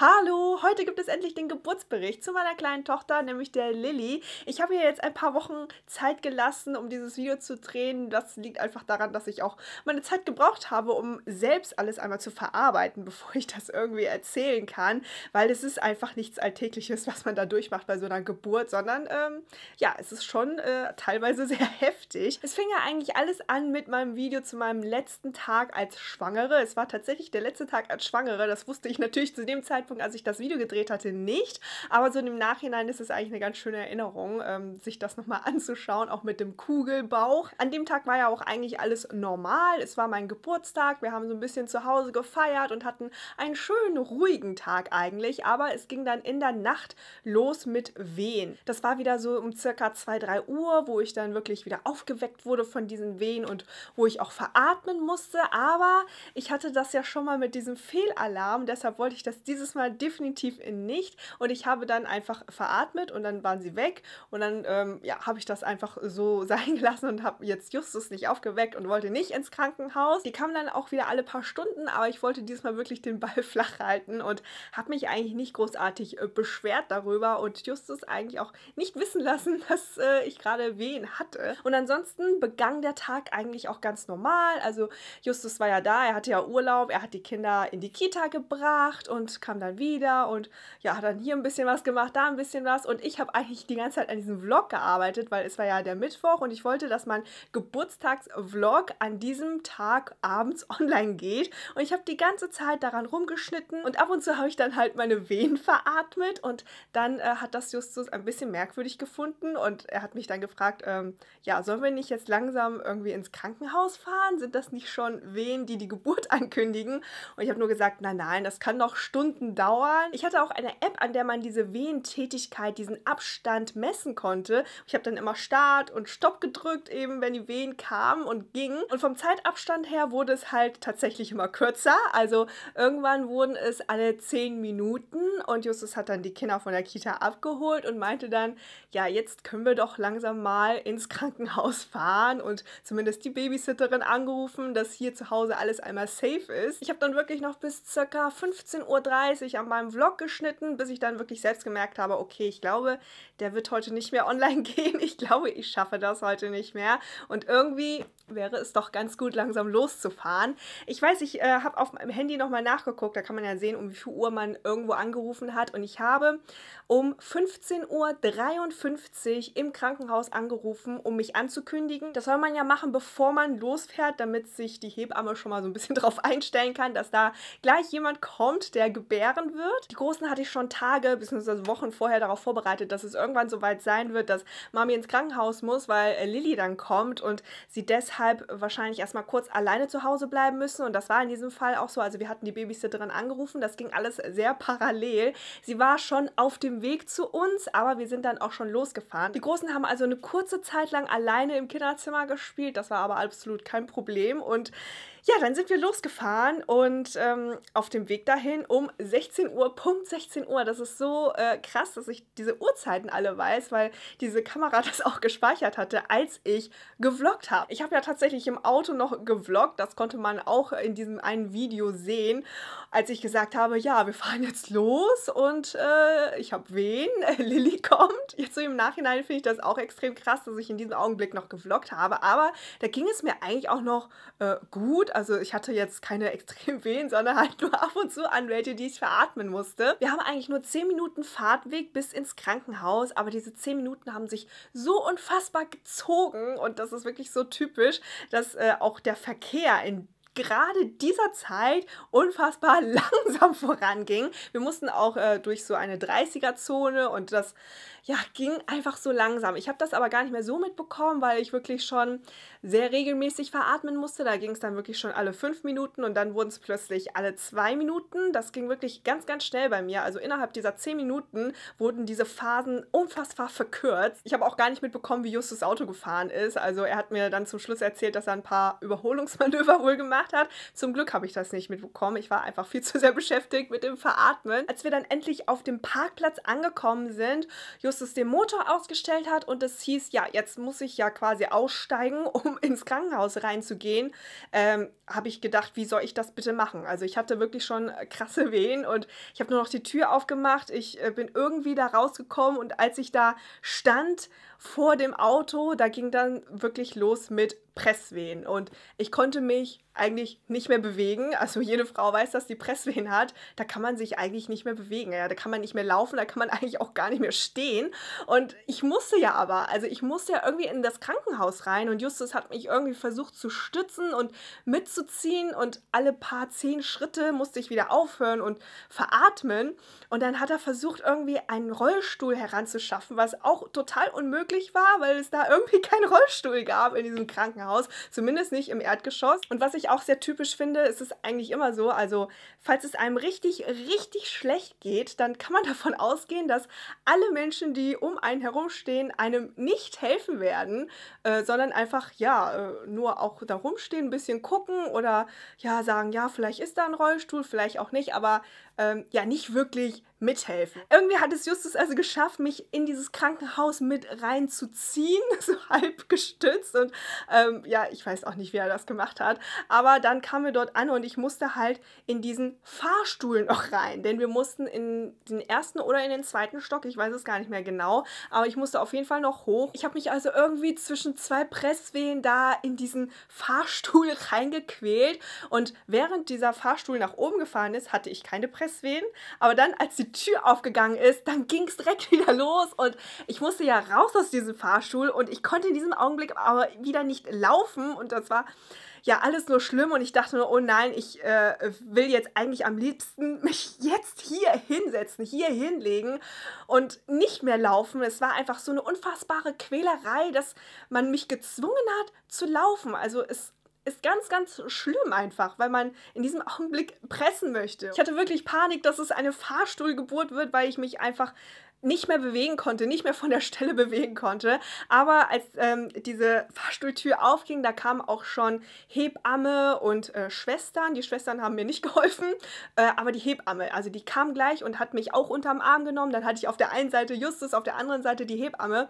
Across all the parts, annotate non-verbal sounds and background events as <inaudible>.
Hallo, heute gibt es endlich den Geburtsbericht zu meiner kleinen Tochter, nämlich der Lilly. Ich habe ihr jetzt ein paar Wochen Zeit gelassen, um dieses Video zu drehen. Das liegt einfach daran, dass ich auch meine Zeit gebraucht habe, um selbst alles einmal zu verarbeiten, <laughs> bevor ich das irgendwie erzählen kann, weil es ist einfach nichts Alltägliches, was man da durchmacht bei so einer Geburt, sondern ähm, ja, es ist schon äh, teilweise <laughs> sehr heftig. Es fing ja eigentlich alles an mit meinem Video zu meinem letzten Tag als Schwangere. Es war tatsächlich der letzte Tag als Schwangere. Das wusste ich natürlich zu dem Zeitpunkt Zeitpunkt, als ich das Video gedreht hatte, nicht. Aber so im Nachhinein ist es eigentlich eine ganz schöne Erinnerung, ähm, sich das nochmal anzuschauen, auch mit dem Kugelbauch. An dem Tag war ja auch eigentlich alles normal. Es war mein Geburtstag. Wir haben so ein bisschen zu Hause gefeiert und hatten einen schönen, ruhigen Tag eigentlich. Aber es ging dann in der Nacht los mit Wehen. Das war wieder so um circa 2, 3 Uhr, wo ich dann wirklich wieder aufgeweckt wurde von diesen Wehen und wo ich auch veratmen musste. Aber ich hatte das ja schon mal mit diesem Fehlalarm. Deshalb wollte ich das dieses erstmal definitiv nicht. Und ich habe dann einfach veratmet und dann waren sie weg. Und dann ähm, ja, habe ich das einfach so <laughs> sein gelassen und habe jetzt Justus nicht aufgeweckt und wollte nicht ins Krankenhaus. Die kamen dann auch wieder alle paar Stunden, aber ich wollte diesmal wirklich den Ball <laughs> flach halten und habe mich eigentlich nicht großartig äh, beschwert darüber und Justus eigentlich auch nicht wissen lassen, <laughs> dass äh, ich gerade wen hatte. Und ansonsten begann der Tag eigentlich auch ganz normal. Also Justus war ja da, er hatte ja Urlaub, er hat die Kinder in die Kita gebracht und kam dann dann wieder und ja, dann hier ein bisschen was gemacht, da ein bisschen was. Und ich habe eigentlich die ganze Zeit an diesem Vlog gearbeitet, weil es war ja der Mittwoch und ich wollte, dass mein Geburtstagsvlog an diesem Tag abends <laughs> online geht. Und ich habe die ganze Zeit daran rumgeschnitten und ab und zu habe ich dann halt meine Wehen veratmet und dann äh, hat das Justus ein bisschen merkwürdig gefunden und er hat mich dann gefragt, ähm, ja, sollen wir nicht jetzt langsam irgendwie ins Krankenhaus fahren? Sind das nicht schon Wehen, die die Geburt <laughs> ankündigen? Und ich habe nur gesagt, nein, nein, das kann noch Stunden dauern. Ich hatte auch eine App, an der man diese Wehentätigkeit, diesen Abstand messen konnte. Ich habe dann immer Start und Stopp gedrückt, eben wenn die Wehen kamen und gingen. Und vom Zeitabstand her wurde es halt tatsächlich immer kürzer. Also irgendwann wurden es alle zehn Minuten und Justus hat dann die Kinder von der Kita abgeholt und meinte dann, ja, jetzt können wir doch langsam mal ins Krankenhaus fahren und zumindest die Babysitterin angerufen, dass hier zu Hause alles einmal safe ist. Ich habe dann wirklich noch bis circa 15.30 Uhr fleißig an meinem Vlog geschnitten, bis ich dann wirklich selbst gemerkt habe, okay, ich glaube, der wird heute nicht mehr <laughs> online gehen. Ich glaube, ich schaffe das heute nicht mehr. Und irgendwie wäre es doch ganz gut, langsam loszufahren. Ich weiß, ich äh, habe auf meinem Handy nochmal nachgeguckt, da kann man ja sehen, um wie viel Uhr man irgendwo angerufen hat. Und ich habe um 15.53 Uhr im Krankenhaus angerufen, um mich anzukündigen. Das soll man ja machen, bevor man losfährt, damit sich die Hebamme schon mal so ein bisschen <laughs> drauf einstellen kann, dass da gleich jemand kommt, der gebärt scheren wird. Die Großen hatte ich schon Tage bzw. Wochen vorher darauf vorbereitet, dass es irgendwann soweit sein wird, dass Mami ins Krankenhaus muss, weil äh, Lilly dann kommt und sie deshalb wahrscheinlich erstmal kurz alleine zu Hause bleiben müssen. Und das war in diesem Fall auch so. Also wir hatten die Babysitterin angerufen, das ging alles sehr parallel. Sie war schon auf dem Weg zu uns, aber wir sind dann auch schon losgefahren. Die Großen haben also eine kurze Zeit lang alleine im Kinderzimmer gespielt. Das war aber absolut kein Problem und ja, dann sind wir losgefahren und ähm, auf dem Weg dahin um 16 Uhr, Punkt 16 Uhr. Das ist so äh, krass, dass ich diese Uhrzeiten alle weiß, weil diese Kamera <laughs> das auch gespeichert hatte, als ich gevloggt habe. Ich habe ja tatsächlich im Auto noch gevloggt, das konnte man auch in diesem einen Video sehen, als ich gesagt habe, ja, wir fahren jetzt los und äh, ich habe wen, <laughs> Lilly kommt. Jetzt so im Nachhinein finde ich das auch extrem krass, dass ich in diesem Augenblick noch gevloggt habe, aber da ging es mir eigentlich auch noch äh, gut also ich hatte jetzt keine <laughs> extrem wehen, sondern halt nur ab und zu Anwälte, die ich veratmen musste. Wir haben eigentlich nur 10 Minuten Fahrtweg bis ins Krankenhaus, aber diese 10 Minuten haben sich so unfassbar gezogen und das ist wirklich so typisch, dass äh, auch der Verkehr in gerade dieser Zeit unfassbar <laughs> langsam voranging. Wir mussten auch äh, durch so eine 30er-Zone und das ja, ging einfach so langsam. Ich habe das aber gar nicht mehr so mitbekommen, weil ich wirklich schon sehr regelmäßig veratmen musste. Da ging es dann wirklich schon alle fünf Minuten und dann wurden es plötzlich alle zwei Minuten. Das ging wirklich ganz, ganz schnell bei mir. Also innerhalb dieser zehn Minuten wurden diese Phasen unfassbar verkürzt. Ich habe auch gar nicht mitbekommen, wie Justus Auto gefahren ist. Also er hat mir dann zum Schluss erzählt, dass er ein paar Überholungsmanöver wohl gemacht gemacht hat. Zum Glück habe ich das nicht mitbekommen. Ich war einfach viel <laughs> zu sehr beschäftigt mit dem Veratmen. Als wir dann endlich auf dem Parkplatz angekommen sind, Justus den Motor ausgestellt hat und es hieß, ja, jetzt muss ich ja quasi aussteigen, <laughs> um ins Krankenhaus reinzugehen, ähm, habe ich gedacht, wie soll ich das bitte machen? Also ich hatte wirklich schon äh, krasse Wehen und ich habe nur noch die Tür aufgemacht. Ich äh, bin irgendwie da rausgekommen und als ich da stand vor dem Auto, da ging dann wirklich los mit Presswehen. Und ich konnte mich eigentlich nicht mehr bewegen. Also jede Frau weiß, dass die Presswehen hat. Da kann man sich eigentlich nicht mehr bewegen. Ja, da kann man nicht mehr laufen, da kann man <laughs> eigentlich auch gar nicht mehr stehen. Und ich musste ja aber, also ich musste ja irgendwie in das Krankenhaus rein. Und Justus hat mich irgendwie versucht zu stützen und mitzuziehen. Und alle paar zehn Schritte musste ich wieder aufhören und veratmen. Und dann hat er versucht, irgendwie einen Rollstuhl heranzuschaffen, was auch total unmöglich möglich war, weil es da irgendwie <laughs> keinen Rollstuhl gab in diesem Krankenhaus, zumindest nicht im Erdgeschoss. Und was ich auch sehr typisch finde, ist es eigentlich immer so, also falls es einem richtig, richtig schlecht geht, dann kann man <laughs> davon ausgehen, dass alle Menschen, die um einen herumstehen, einem nicht helfen werden, äh, sondern einfach, ja, äh, nur auch da rumstehen, ein bisschen gucken oder ja, sagen, ja, vielleicht ist da ein Rollstuhl, vielleicht auch nicht, aber ähm, ja, nicht wirklich mithelfen. Irgendwie hat es Justus also geschafft, mich in dieses Krankenhaus mit rein einen zu ziehen, <laughs> so halb gestützt. Und ähm, ja, ich weiß auch nicht, wie er das gemacht hat. Aber dann kamen wir dort an und ich musste halt in diesen Fahrstuhl noch rein. Denn wir mussten in den ersten oder in den zweiten Stock, ich weiß es gar nicht mehr genau, aber ich musste auf jeden Fall noch hoch. Ich habe mich also irgendwie zwischen zwei Presswehen da in diesen Fahrstuhl <laughs> reingequält. Und während dieser Fahrstuhl nach oben gefahren ist, hatte ich keine Presswehen. Aber dann, als die Tür aufgegangen ist, dann ging es direkt <laughs> wieder los. Und ich musste ja raus aus aus diesem Fahrstuhl und ich konnte in diesem Augenblick aber wieder nicht laufen und das war ja alles nur schlimm und ich dachte nur, oh nein, ich äh, will jetzt eigentlich am liebsten mich <laughs> jetzt hier hinsetzen, hier hinlegen und nicht mehr laufen. Es war einfach so eine unfassbare Quälerei, dass man mich gezwungen hat zu laufen. Also es ist ganz, ganz schlimm einfach, weil man in diesem Augenblick pressen möchte. Ich hatte wirklich Panik, dass es eine Fahrstuhlgeburt wird, weil ich mich einfach nicht mehr bewegen konnte, nicht mehr von der Stelle <laughs> bewegen konnte. Aber als ähm, diese Fahrstuhltür aufging, da kamen auch schon Hebamme und äh, Schwestern. Die Schwestern haben mir nicht <laughs> geholfen, äh, aber die Hebamme, also die kam gleich und hat mich auch unterm Arm genommen. Dann hatte ich auf der einen Seite Justus, auf der anderen Seite die Hebamme.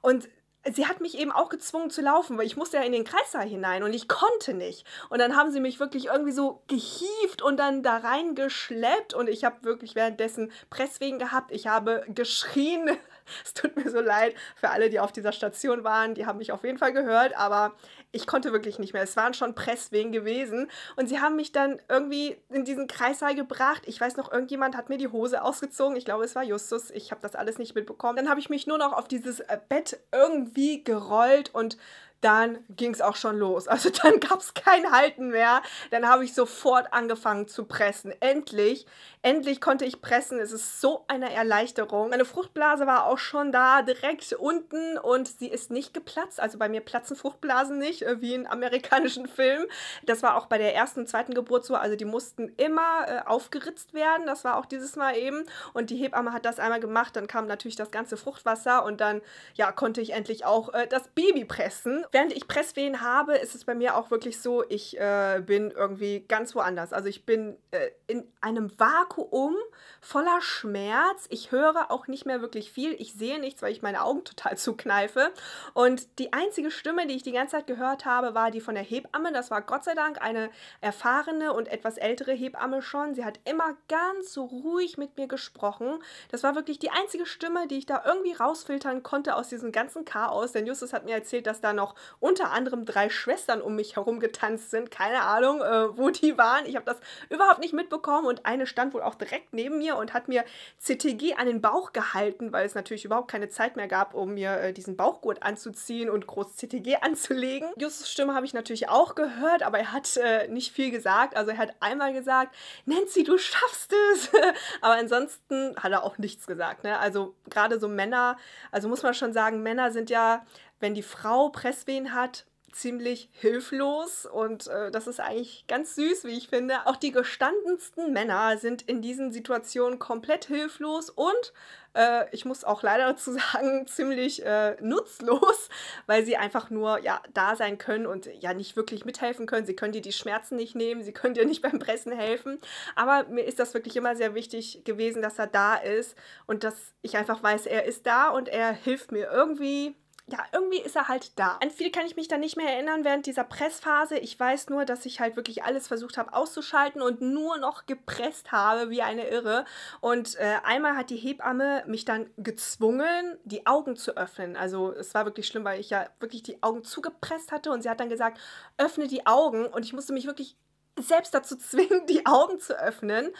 Und sie hat mich eben auch gezwungen zu laufen, weil ich musste ja in den Kreißsaal hinein und ich konnte nicht. Und dann haben sie mich wirklich irgendwie so gehieft und dann da reingeschleppt und ich habe wirklich währenddessen Presswegen gehabt. Ich habe geschrien, <laughs> es tut mir so leid für alle, die auf dieser Station waren. Die haben mich auf jeden Fall gehört, aber ich konnte wirklich nicht mehr. Es waren schon Presswehen gewesen. Und sie haben mich dann irgendwie in diesen Kreissaal gebracht. Ich weiß noch, irgendjemand hat mir die Hose ausgezogen. Ich glaube, es war Justus. Ich habe das alles nicht mitbekommen. Dann habe ich mich nur noch auf dieses äh, Bett irgendwie gerollt und dann ging es auch schon los. <laughs> Also dann gab es kein Halten mehr. Dann habe ich sofort angefangen zu pressen. Endlich, endlich konnte ich pressen. Es ist so eine Erleichterung. Meine Fruchtblase war auch schon da, direkt unten und sie ist nicht geplatzt. Also bei mir platzen Fruchtblasen nicht, äh, wie in amerikanischen <laughs> Filmen. Das war auch bei der ersten und zweiten Geburt so. Also die mussten immer äh, aufgeritzt werden. Das war auch dieses Mal eben. Und die Hebamme hat das einmal gemacht. Dann kam natürlich das ganze Fruchtwasser und dann ja, konnte ich endlich auch äh, das Baby pressen während ich Presswehen habe, ist es bei mir auch wirklich so, ich äh, bin irgendwie ganz woanders. Also ich bin äh, in einem Vakuum voller Schmerz. Ich höre auch nicht mehr wirklich viel. Ich sehe nichts, weil ich meine Augen total <laughs> zukneife. Und die einzige Stimme, die ich die ganze Zeit gehört habe, war die von der Hebamme. Das war Gott sei Dank eine erfahrene und etwas ältere Hebamme schon. Sie hat immer ganz so ruhig mit mir gesprochen. Das war wirklich die einzige Stimme, die ich da irgendwie rausfiltern konnte aus diesem ganzen Chaos. Denn Justus hat mir erzählt, dass da noch unter anderem drei Schwestern um mich herum getanzt sind. Keine Ahnung, äh, wo die waren. Ich habe das überhaupt nicht mitbekommen und eine stand wohl auch direkt neben mir und hat mir CTG an den Bauch gehalten, weil es natürlich überhaupt keine Zeit mehr gab, um mir äh, diesen Bauchgurt anzuziehen und groß CTG <laughs> anzulegen. Justus Stimme habe ich natürlich auch gehört, aber er hat äh, nicht viel gesagt. Also er hat einmal gesagt, Nancy, du schaffst es. <laughs> aber ansonsten hat er auch nichts gesagt. Ne? Also gerade so Männer, also muss man schon sagen, Männer sind ja wenn die Frau Presswehen hat, ziemlich hilflos und äh, das ist eigentlich ganz süß, wie ich finde. Auch die gestandensten Männer sind in diesen Situationen komplett hilflos und äh, ich muss auch leider <laughs> dazu sagen, ziemlich äh, nutzlos, weil sie einfach nur ja da sein können und ja nicht wirklich mithelfen können. Sie können dir die Schmerzen nicht nehmen, sie können dir nicht <laughs> beim Pressen helfen. Aber mir ist das wirklich immer sehr wichtig gewesen, dass er da ist und dass ich einfach weiß, er ist da und er hilft mir irgendwie ja, irgendwie ist er halt da. An viel kann ich mich dann nicht mehr erinnern während dieser Pressphase. Ich weiß nur, dass ich halt wirklich alles versucht habe auszuschalten und nur noch gepresst habe wie eine Irre. Und äh, einmal hat die Hebamme mich dann gezwungen, die Augen zu öffnen. Also es war wirklich schlimm, weil ich ja wirklich die Augen zugepresst hatte und sie hat dann gesagt, öffne die Augen. Und ich musste mich wirklich selbst dazu <laughs> zwingen, die Augen zu öffnen.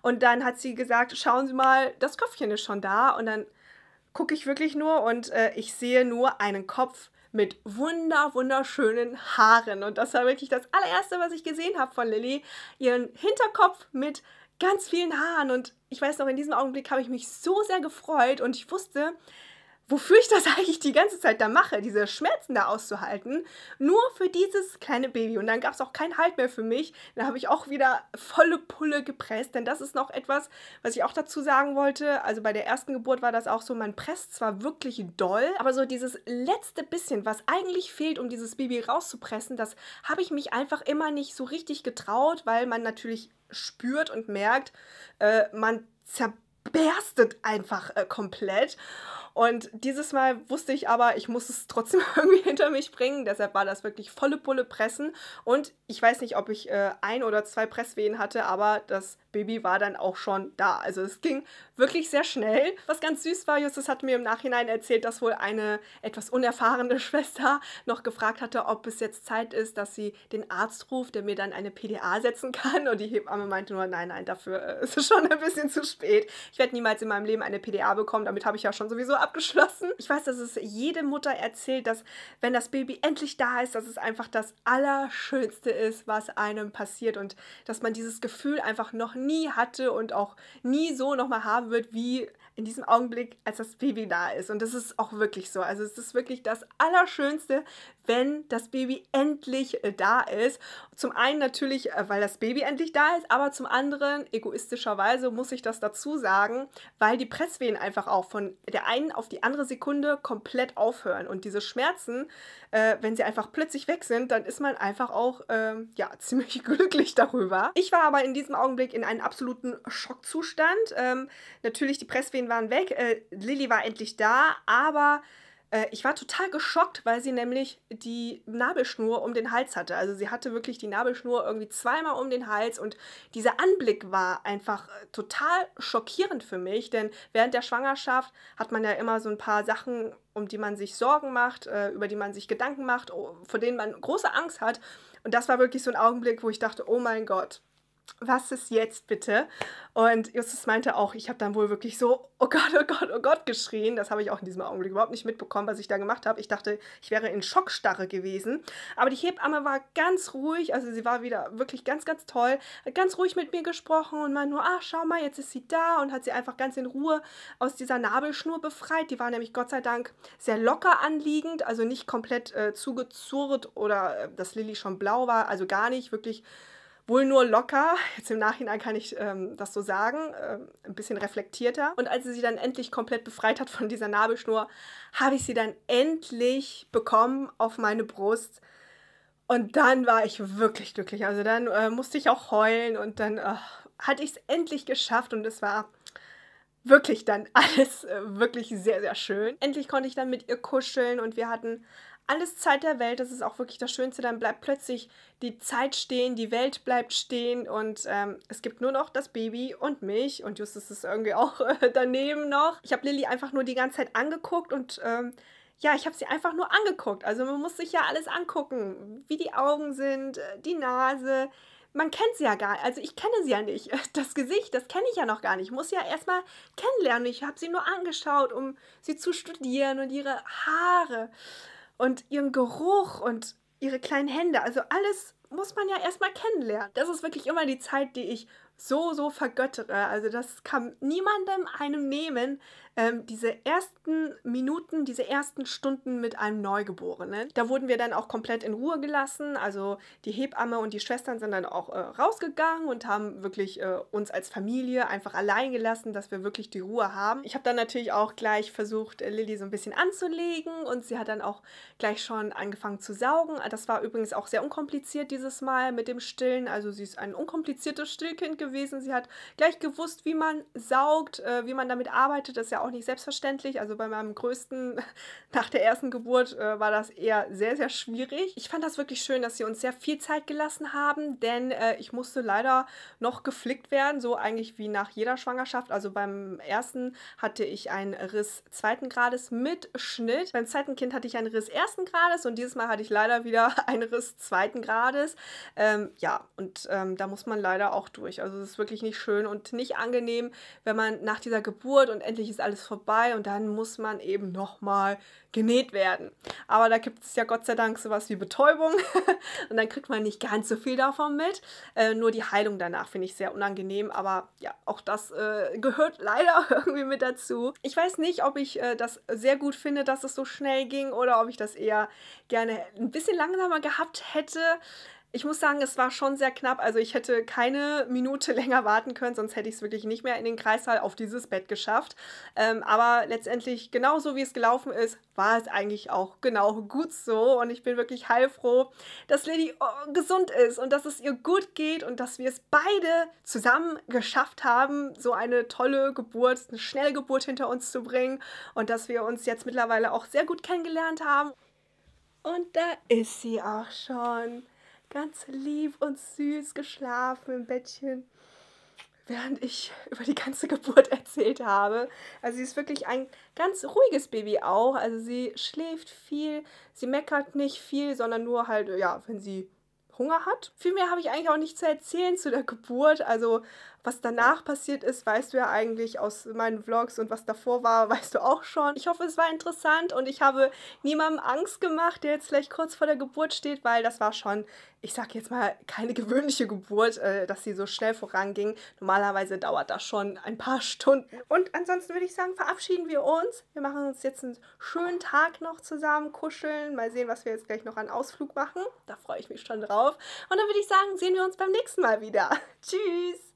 Und dann hat sie gesagt, schauen Sie mal, das Köpfchen ist schon da. Und dann gucke ich wirklich nur und äh, ich sehe nur einen Kopf mit wunder, wunderschönen Haaren. Und das war wirklich das allererste, was ich gesehen habe von Lilly. Ihren Hinterkopf mit ganz vielen Haaren. Und ich weiß noch, in diesem Augenblick habe ich mich so sehr gefreut und ich wusste, wofür ich das <laughs> eigentlich die ganze Zeit da mache, diese Schmerzen da auszuhalten, nur für dieses kleine Baby. Und dann gab es auch keinen Halt mehr für mich. Da habe ich auch wieder volle Pulle gepresst, denn das ist noch etwas, was ich auch dazu sagen wollte. Also bei der ersten Geburt war das auch so, man presst zwar wirklich doll, aber so dieses letzte bisschen, was eigentlich fehlt, um dieses Baby rauszupressen, das habe ich mich einfach immer nicht so richtig getraut, weil man natürlich spürt und merkt, äh, man zerbricht berstet einfach äh, komplett. Und dieses Mal wusste ich aber, ich muss es trotzdem <laughs> irgendwie hinter mich bringen. Deshalb war das wirklich volle Bulle pressen. Und ich weiß nicht, ob ich äh, ein oder zwei Presswehen hatte, aber das Baby war dann auch schon da. Also es ging wirklich sehr schnell. Was ganz süß war, Justus hat mir im Nachhinein erzählt, dass wohl eine etwas unerfahrene <laughs> Schwester noch gefragt hatte, ob es jetzt Zeit ist, dass sie den Arzt ruft, der mir dann eine PDA setzen kann. Und die Hebamme meinte nur, nein, nein, dafür äh, <laughs> ist es schon ein bisschen zu spät. Ich ich werde niemals in meinem Leben eine PDA bekommen, damit habe ich ja schon sowieso abgeschlossen. Ich weiß, dass es jede Mutter erzählt, dass wenn das Baby endlich da ist, dass es einfach das Allerschönste ist, was einem passiert und dass man dieses Gefühl einfach noch nie hatte und auch nie so nochmal haben wird, wie in diesem Augenblick, als das Baby da ist. Und das ist auch wirklich so. Also es ist wirklich das Allerschönste, wenn das Baby endlich äh, da ist. Zum einen natürlich, äh, weil das Baby endlich da ist, aber zum anderen, egoistischerweise muss ich das dazu sagen, sagen, weil die Presswehen einfach auch von der einen auf die andere Sekunde komplett aufhören. Und diese Schmerzen, äh, wenn sie einfach plötzlich weg sind, dann ist man einfach auch äh, ja, <laughs> ziemlich glücklich darüber. Ich war aber in diesem Augenblick in einem absoluten Schockzustand. Ähm, natürlich, die Presswehen waren weg, äh, Lilly war endlich da, aber äh, ich war total geschockt, weil sie nämlich die Nabelschnur um den Hals hatte. Also sie hatte wirklich die Nabelschnur irgendwie zweimal um den Hals und dieser Anblick war einfach äh, total schockierend für mich, denn während der Schwangerschaft hat man ja immer so ein paar Sachen, um die man sich Sorgen macht, äh, über die man sich Gedanken macht, oh, vor denen man große Angst hat. Und das war wirklich so ein Augenblick, wo ich dachte, oh mein Gott, was ist jetzt bitte? Und Justus meinte auch, ich habe dann wohl wirklich so, oh Gott, oh Gott, oh Gott geschrien. Das habe ich auch in diesem Augenblick überhaupt nicht mitbekommen, was ich da gemacht habe. Ich dachte, ich wäre in Schockstarre gewesen. Aber die Hebamme war ganz ruhig, also sie war wieder wirklich ganz, ganz toll, hat ganz ruhig mit mir gesprochen und meinte nur, ah, schau mal, jetzt ist sie da und hat sie einfach ganz in Ruhe aus dieser Nabelschnur befreit. Die war nämlich Gott sei Dank sehr locker anliegend, also nicht komplett äh, zugezurrt oder äh, dass Lilly schon blau war, also gar nicht, wirklich wohl nur locker, jetzt im Nachhinein kann ich ähm, das so sagen, ähm, ein bisschen reflektierter. Und als sie sie dann endlich komplett befreit hat von dieser Nabelschnur, habe ich sie dann endlich bekommen auf meine Brust. Und dann war ich wirklich glücklich. Also dann äh, musste ich auch heulen und dann äh, hatte ich es endlich geschafft und es war wirklich dann <laughs> alles äh, wirklich sehr, sehr schön. Endlich konnte ich dann mit ihr kuscheln und wir hatten alles Zeit der Welt, das ist auch wirklich das Schönste, dann bleibt plötzlich die Zeit stehen, die Welt bleibt stehen und ähm, es gibt nur noch das Baby und mich und Justus ist irgendwie auch <laughs> äh, daneben noch. Ich habe Lilly einfach nur die ganze Zeit angeguckt und ähm, ja, ich habe sie einfach nur angeguckt. Also man muss sich ja alles angucken, wie die Augen sind, äh, die Nase, man kennt sie ja gar nicht. Also ich kenne sie ja nicht. <laughs> Das Gesicht, das kenne ich ja noch gar nicht. Ich muss sie ja erstmal kennenlernen. Ich habe sie nur angeschaut, um sie zu studieren und ihre Haare und ihren Geruch und ihre kleinen Hände. Also alles muss man ja erstmal kennenlernen. Das ist wirklich immer die Zeit, die ich so, so vergöttere. Also das kann niemandem einem nehmen, ähm, diese ersten Minuten, diese ersten Stunden mit einem Neugeborenen. Da wurden wir dann auch komplett in Ruhe gelassen. Also die Hebamme und die Schwestern sind dann auch äh, rausgegangen und haben wirklich äh, uns als Familie einfach allein gelassen, dass wir wirklich die Ruhe haben. Ich habe dann natürlich auch gleich versucht, äh, Lilly so ein bisschen anzulegen und sie hat dann auch gleich schon angefangen zu saugen. Das war übrigens auch sehr unkompliziert dieses Mal mit dem Stillen. Also sie ist ein unkompliziertes Stillkind gewesen. Sie hat gleich gewusst, wie man saugt, äh, wie man damit arbeitet. Das ist ja auch auch nicht selbstverständlich. Also bei meinem größten, <laughs> nach der ersten Geburt, äh, war das eher sehr, sehr schwierig. Ich fand das wirklich schön, dass sie uns sehr viel Zeit gelassen haben, denn äh, ich musste leider noch geflickt werden, so eigentlich wie nach jeder Schwangerschaft. Also beim ersten hatte ich einen Riss zweiten Grades mit Schnitt. Beim zweiten Kind hatte ich einen Riss ersten Grades und dieses Mal hatte ich leider wieder <laughs> einen Riss zweiten Grades. Ähm, ja, und ähm, da muss man leider auch durch. Also es ist wirklich nicht schön und nicht angenehm, wenn man nach dieser Geburt und endlich ist alles alles vorbei und dann muss man eben nochmal genäht werden. Aber da gibt es ja Gott sei Dank sowas wie Betäubung <laughs> und dann kriegt man nicht ganz so viel davon mit. Äh, nur die Heilung danach finde ich sehr unangenehm, aber ja, auch das äh, gehört <laughs> leider irgendwie mit dazu. Ich weiß nicht, ob ich äh, das sehr gut finde, dass es so schnell ging oder ob ich das eher gerne ein bisschen langsamer gehabt hätte. Ich muss sagen, es war schon sehr knapp. Also ich hätte keine Minute <laughs> länger warten können, sonst hätte ich es wirklich nicht mehr in den Kreissaal auf dieses Bett geschafft. Ähm, aber letztendlich, genauso wie es gelaufen ist, war es eigentlich auch genau gut so. Und ich bin wirklich heilfroh, dass Lady oh, gesund ist und dass es ihr gut geht und dass wir es beide zusammen geschafft haben, so eine tolle Geburt, eine Schnellgeburt hinter uns zu bringen. Und dass wir uns jetzt mittlerweile auch sehr gut kennengelernt haben. Und da ist sie auch schon ganz lieb und süß geschlafen im Bettchen, während ich <laughs> über die ganze Geburt <laughs> erzählt habe. Also sie ist wirklich ein ganz ruhiges Baby auch. Also sie schläft viel, sie meckert nicht viel, sondern nur halt, ja, wenn sie Hunger hat. Viel mehr habe ich eigentlich auch nicht zu erzählen zu der Geburt. Also was danach passiert ist, weißt du ja eigentlich aus meinen Vlogs und was davor war, <laughs> weißt du auch schon. Ich hoffe, es war interessant und ich habe niemandem Angst gemacht, der jetzt vielleicht kurz vor der Geburt steht, weil das war schon, ich sag jetzt mal, keine gewöhnliche Geburt, äh, dass sie so schnell voranging. Normalerweise dauert das schon ein paar Stunden. Und ansonsten würde ich sagen, verabschieden wir uns. Wir machen uns jetzt einen schönen Tag noch zusammen, kuscheln, mal sehen, was wir jetzt gleich noch an Ausflug machen. Da freue ich mich schon drauf. Und dann würde ich sagen, sehen wir uns beim nächsten Mal wieder. <laughs> Tschüss!